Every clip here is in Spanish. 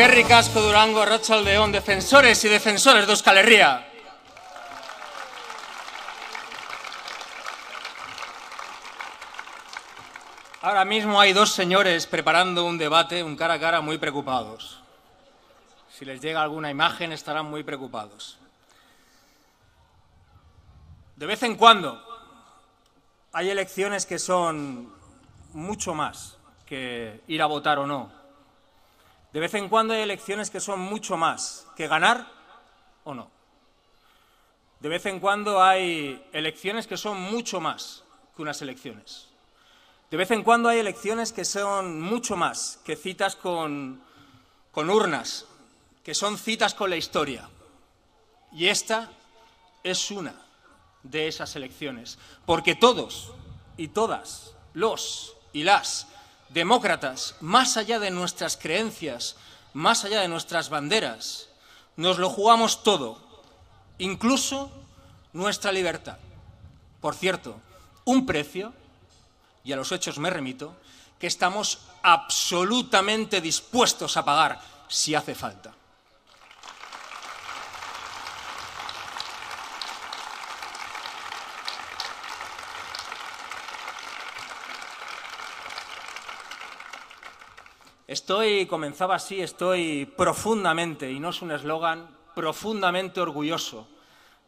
Jerry Casco Durango, león defensores y defensores de Euskal Herria. Ahora mismo hay dos señores preparando un debate, un cara a cara, muy preocupados. Si les llega alguna imagen estarán muy preocupados. De vez en cuando hay elecciones que son mucho más que ir a votar o no de vez en cuando hay elecciones que son mucho más que ganar o no. De vez en cuando hay elecciones que son mucho más que unas elecciones. De vez en cuando hay elecciones que son mucho más que citas con, urnas, que son citas con la historia. Y esta es una de esas elecciones, porque todos y todas, los y las demócratas, más allá de nuestras creencias, más allá de nuestras banderas, nos lo jugamos todo, incluso nuestra libertad. Por cierto, un precio, y a los hechos me remito, que estamos absolutamente dispuestos a pagar si hace falta. Estoy, comenzaba así, estoy profundamente, y no es un eslogan, profundamente orgulloso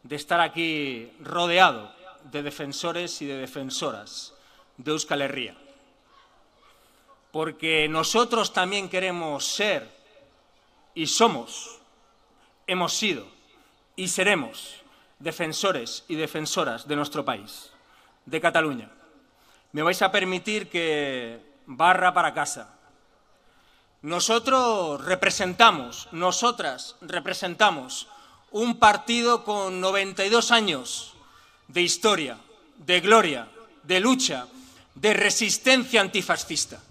de estar aquí rodeado de defensores y de defensoras de Euskal Herria. Porque nosotros también queremos ser y somos, hemos sido y seremos defensores y defensoras de nuestro país, de Cataluña. Me vais a permitir que barra para casa, nosotros representamos, nosotras representamos un partido con 92 años de historia, de gloria, de lucha, de resistencia antifascista.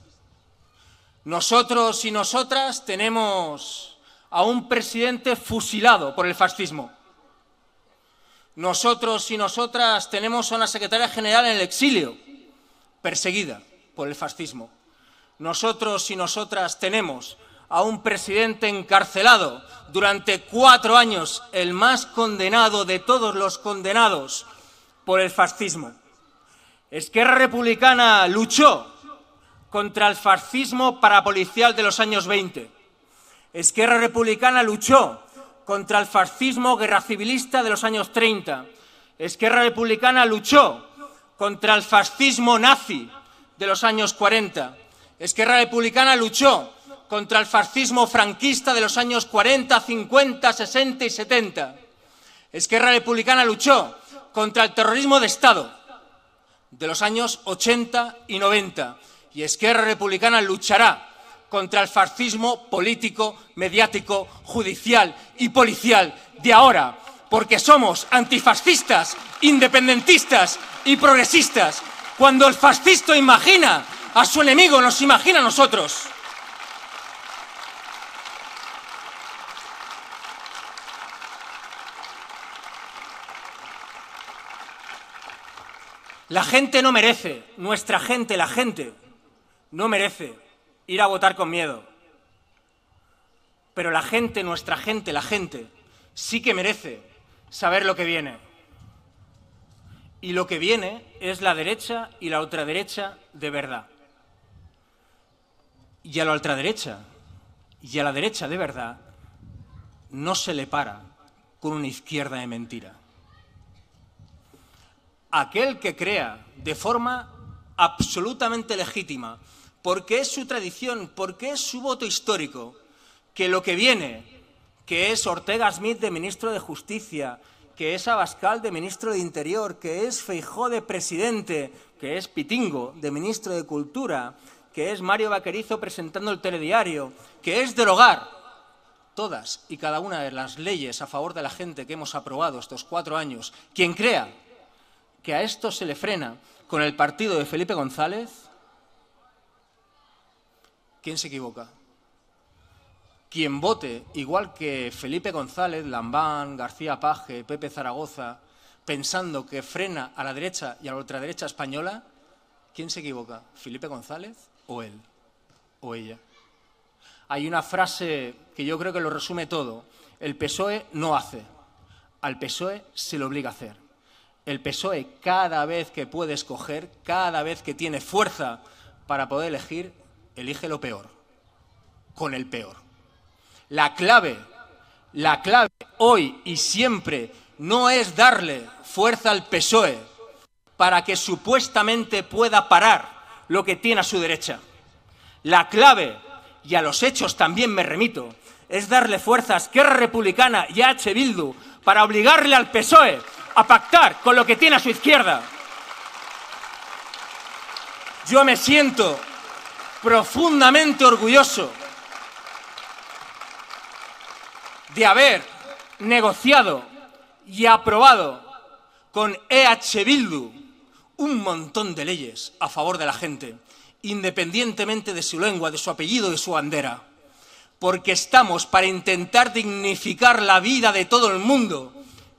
Nosotros y nosotras tenemos a un presidente fusilado por el fascismo. Nosotros y nosotras tenemos a una secretaria general en el exilio, perseguida por el fascismo nosotros y nosotras tenemos a un presidente encarcelado durante cuatro años, el más condenado de todos los condenados por el fascismo. Esquerra Republicana luchó contra el fascismo parapolicial de los años 20. Esquerra Republicana luchó contra el fascismo guerra civilista de los años 30. Esquerra Republicana luchó contra el fascismo nazi de los años 40. Esquerra Republicana luchó contra el fascismo franquista de los años 40, 50, 60 y 70. Esquerra Republicana luchó contra el terrorismo de Estado de los años 80 y 90. Y Esquerra Republicana luchará contra el fascismo político, mediático, judicial y policial de ahora, porque somos antifascistas, independentistas y progresistas. Cuando el fascista imagina a su enemigo, nos imagina a nosotros. La gente no merece, nuestra gente, la gente, no merece ir a votar con miedo. Pero la gente, nuestra gente, la gente, sí que merece saber lo que viene. Y lo que viene es la derecha y la otra derecha de verdad. Y a la ultraderecha, y a la derecha de verdad, no se le para con una izquierda de mentira. Aquel que crea de forma absolutamente legítima, porque es su tradición, porque es su voto histórico, que lo que viene, que es Ortega Smith de ministro de Justicia, que es Abascal de ministro de Interior, que es Feijó de presidente, que es Pitingo de ministro de Cultura, que es Mario Vaquerizo presentando el telediario, que es derogar todas y cada una de las leyes a favor de la gente que hemos aprobado estos cuatro años. Quien crea que a esto se le frena con el partido de Felipe González, ¿quién se equivoca? Quien vote, igual que Felipe González, Lambán, García Paje, Pepe Zaragoza, pensando que frena a la derecha y a la ultraderecha española, ¿quién se equivoca? ¿Felipe González? o él o ella. Hay una frase que yo creo que lo resume todo. El PSOE no hace. Al PSOE se lo obliga a hacer. El PSOE cada vez que puede escoger, cada vez que tiene fuerza para poder elegir, elige lo peor, con el peor. La clave, la clave hoy y siempre no es darle fuerza al PSOE para que supuestamente pueda parar lo que tiene a su derecha. La clave, y a los hechos también me remito, es darle fuerzas a Republicana y a H. Bildu para obligarle al PSOE a pactar con lo que tiene a su izquierda. Yo me siento profundamente orgulloso de haber negociado y aprobado con EH Bildu un montón de leyes a favor de la gente, independientemente de su lengua, de su apellido, de su bandera, porque estamos para intentar dignificar la vida de todo el mundo,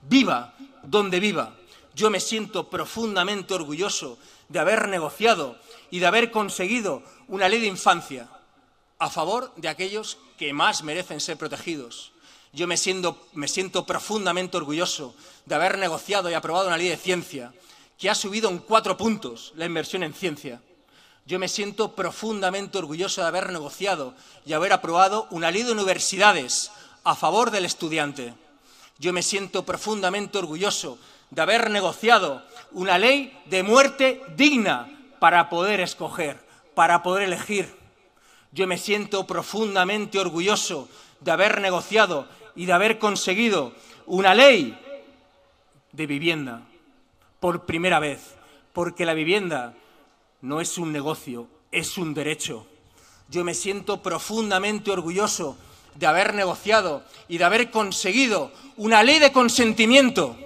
viva donde viva. Yo me siento profundamente orgulloso de haber negociado y de haber conseguido una ley de infancia a favor de aquellos que más merecen ser protegidos. Yo me siento, me siento profundamente orgulloso de haber negociado y aprobado una ley de ciencia que ha subido en cuatro puntos la inversión en ciencia. Yo me siento profundamente orgulloso de haber negociado y haber aprobado una ley de universidades a favor del estudiante. Yo me siento profundamente orgulloso de haber negociado una ley de muerte digna para poder escoger, para poder elegir. Yo me siento profundamente orgulloso de haber negociado y de haber conseguido una ley de vivienda por primera vez, porque la vivienda no es un negocio, es un derecho. Yo me siento profundamente orgulloso de haber negociado y de haber conseguido una ley de consentimiento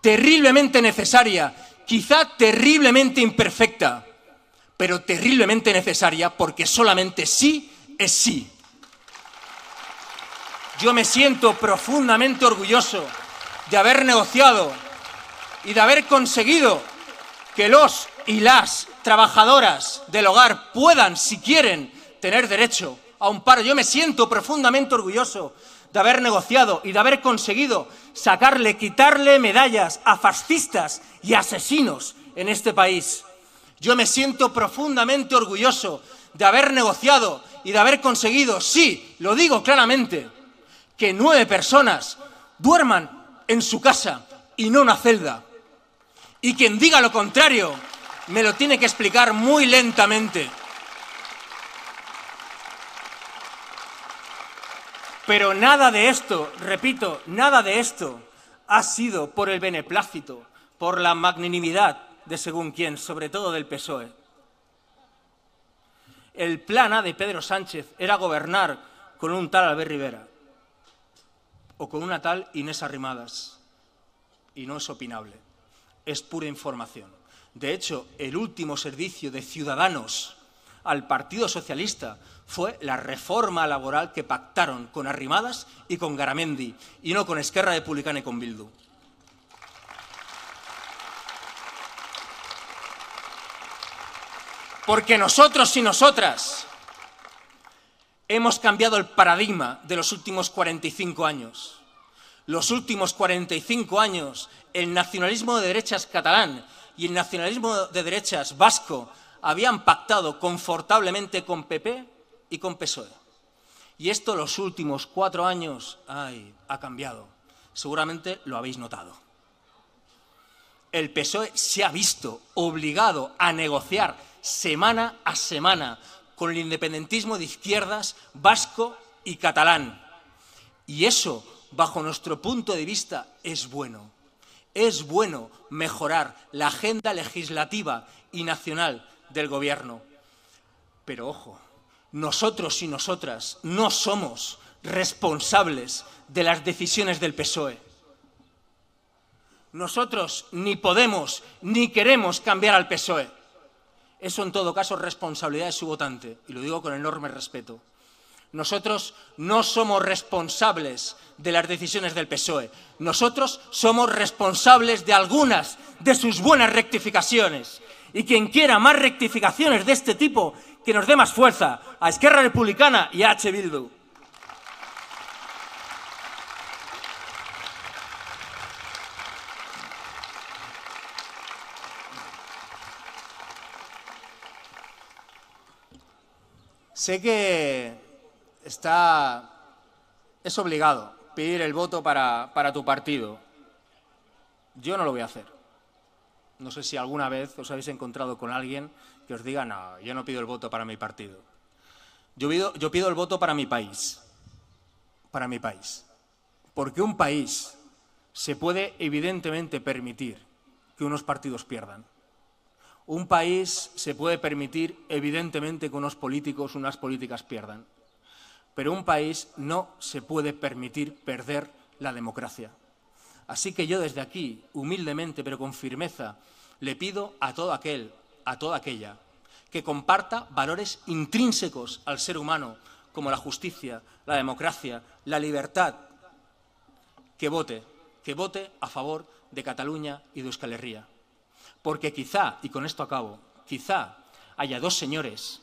terriblemente necesaria, quizá terriblemente imperfecta, pero terriblemente necesaria porque solamente sí es sí. Yo me siento profundamente orgulloso de haber negociado y de haber conseguido que los y las trabajadoras del hogar puedan, si quieren, tener derecho a un paro. Yo me siento profundamente orgulloso de haber negociado y de haber conseguido sacarle, quitarle medallas a fascistas y asesinos en este país. Yo me siento profundamente orgulloso de haber negociado y de haber conseguido, sí, lo digo claramente, que nueve personas duerman en su casa y no en una celda y quien diga lo contrario, me lo tiene que explicar muy lentamente. Pero nada de esto, repito, nada de esto ha sido por el beneplácito, por la magnanimidad de según quién, sobre todo del PSOE. El plan A de Pedro Sánchez era gobernar con un tal Albert Rivera o con una tal Inés Arrimadas. Y no es opinable es pura información. De hecho, el último servicio de Ciudadanos al Partido Socialista fue la reforma laboral que pactaron con Arrimadas y con Garamendi, y no con Esquerra Republicana y con Bildu. Porque nosotros y nosotras hemos cambiado el paradigma de los últimos 45 años los últimos 45 años el nacionalismo de derechas catalán y el nacionalismo de derechas vasco habían pactado confortablemente con PP y con PSOE. Y esto los últimos cuatro años ha cambiado. Seguramente lo habéis notado. El PSOE se ha visto obligado a negociar semana a semana con el independentismo de izquierdas vasco y catalán. Y eso bajo nuestro punto de vista, es bueno. Es bueno mejorar la agenda legislativa y nacional del Gobierno. Pero ojo, nosotros y nosotras no somos responsables de las decisiones del PSOE. Nosotros ni podemos ni queremos cambiar al PSOE. Eso en todo caso es responsabilidad de su votante, y lo digo con enorme respeto. Nosotros no somos responsables de las decisiones del PSOE. Nosotros somos responsables de algunas de sus buenas rectificaciones. Y quien quiera más rectificaciones de este tipo, que nos dé más fuerza a Esquerra Republicana y a H. Bildu. Sé que está, es obligado pedir el voto para, tu partido. Yo no lo voy a hacer. No sé si alguna vez os habéis encontrado con alguien que os diga, no, yo no pido el voto para mi partido. Yo pido, yo pido el voto para mi país. Para mi país. Porque un país se puede evidentemente permitir que unos partidos pierdan. Un país se puede permitir evidentemente que unos políticos, unas políticas pierdan pero un país no se puede permitir perder la democracia. Así que yo desde aquí, humildemente pero con firmeza, le pido a todo aquel, a toda aquella, que comparta valores intrínsecos al ser humano, como la justicia, la democracia, la libertad, que vote, que vote a favor de Cataluña y de Euskal Herria. Porque quizá, y con esto acabo, quizá haya dos señores,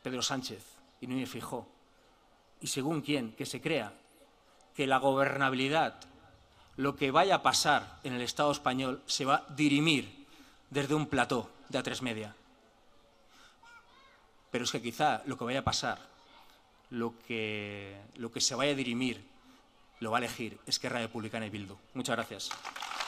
Pedro Sánchez y Núñez Fijó, y según quién, que se crea que la gobernabilidad, lo que vaya a pasar en el Estado español, se va a dirimir desde un plató de a tres Media. Pero es que quizá lo que vaya a pasar, lo que, lo que se vaya a dirimir, lo va a elegir Esquerra Republicana y Bildu. Muchas gracias.